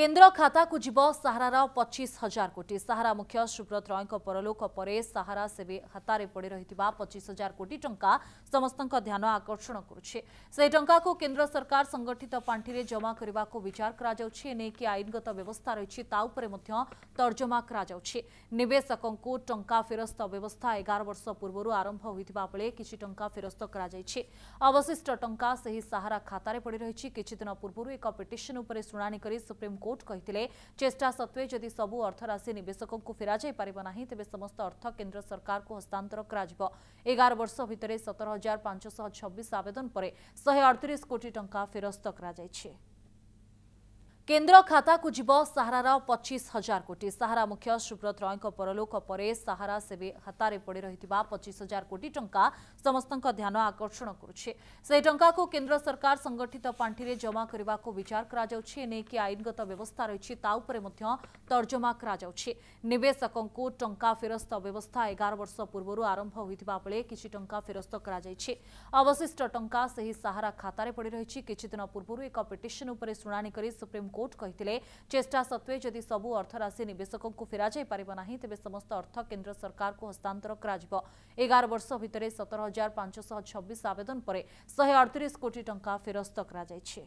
केन्द्र खाता को जीव साहार पचीस हजार कोटी साहारा मुख्य सुब्रत रय परलोक पर साहारा सेवी खाता पड़ रही पचीस हजार कोटी टंका समस्त ध्यान आकर्षण करा को केंद्र सरकार संगठित पांठि जमा करने को विचार कर आईनगत व्यवस्था रही तर्जमा करवेशकों टा फेरस्त व्यवस्था एगार वर्ष पूर्व आरंभ होता बेले किसी टंका फेरस्त अवशिष्ट टंका से ही साहारा खातें पड़ रही किद पूर्व एक पिटन शुणा कर सुप्रीमकोर्ट କୋର୍ଟ କହିଥିଲେ ଚେଷ୍ଟା ସତ୍ତ୍ୱେ ଯଦି ସବୁ ଅର୍ଥରାଶି ନିବେଶକଙ୍କୁ ଫେରାଯାଇ ପାରିବ ନାହିଁ ତେବେ ସମସ୍ତ ଅର୍ଥ କେନ୍ଦ୍ର ସରକାରକୁ ହସ୍ତାନ୍ତର କରାଯିବ ଏଗାର ବର୍ଷ ଭିତରେ ସତର ହଜାର ପାଞ୍ଚଶହ ଛବିଶ ଆବେଦନ ପରେ ଶହେ ଅଡ଼ତିରିଶ କୋଟି ଟଙ୍କା ଫେରସ୍ତ କରାଯାଇଛି केन्द्र खाता को जीव साहार पचीस हजार कोटी साहारा मुख्य सुब्रत रय परलोक पर साहारा से खाता पड़ रही पचीस हजार कोटी टंका समस्त ध्यान आकर्षण करा को केंद्र सरकार संगठित पांठि जमा करने को विचार कर आईनगत व्यवस्था रही तर्जमा करवेशकों टा फेरस्त व्यवस्था एगार वर्ष पूर्व आरंभ होता बेले किसी टंका फेरस्त कर अवशिष्ट टंका से ही साहारा खातें पड़ रही किद पूर्व एक पिटन शुणा कर सुप्रीम ସୁପ୍ରିମକୋର୍ଟ କହିଥିଲେ ଚେଷ୍ଟା ସତ୍ତ୍ୱେ ଯଦି ସବୁ ଅର୍ଥରାଶି ନିବେଶକଙ୍କୁ ଫେରାଯାଇପାରିବ ନାହିଁ ତେବେ ସମସ୍ତ ଅର୍ଥ କେନ୍ଦ୍ର ସରକାରକୁ ହସ୍ତାନ୍ତର କରାଯିବ ଏଗାର ବର୍ଷ ଭିତରେ ସତର ହଜାର ପାଞ୍ଚଶହ ଛବିଶ ଆବେଦନ ପରେ ଶହେ ଅଡ଼ତିରିଶ କୋଟି ଟଙ୍କା ଫେରସ୍ତ କରାଯାଇଛି